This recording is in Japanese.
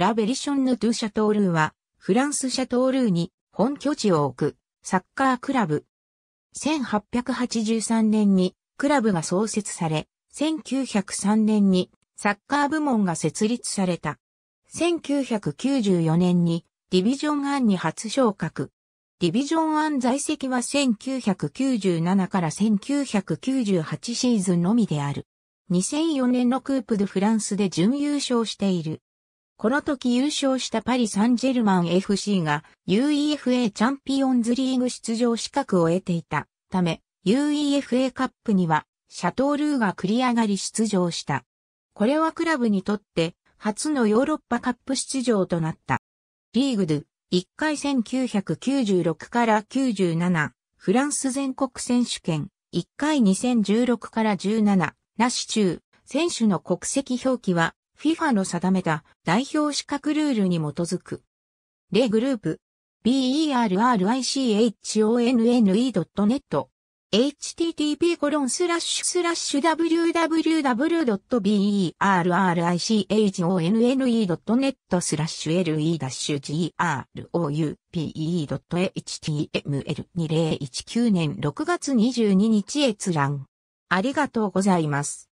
ラ・ベリションヌ・トゥ・シャトールーは、フランス・シャトールーに本拠地を置くサッカークラブ。1883年にクラブが創設され、1903年にサッカー部門が設立された。1994年にディビジョン1に初昇格。ディビジョン1在籍は1997から1998シーズンのみである。2004年のクープ・ド・フランスで準優勝している。この時優勝したパリ・サンジェルマン FC が UEFA チャンピオンズリーグ出場資格を得ていたため UEFA カップにはシャトールーが繰り上がり出場した。これはクラブにとって初のヨーロッパカップ出場となった。リーグド1回1996から97フランス全国選手権1回2016から17ナシ中選手の国籍表記は FIFA の定めた代表資格ルールに基づく。例グループ berrichonne.net http www.berrichonne.net スラッシュ le-groupe.html2019 年6月22日閲覧。ありがとうございます。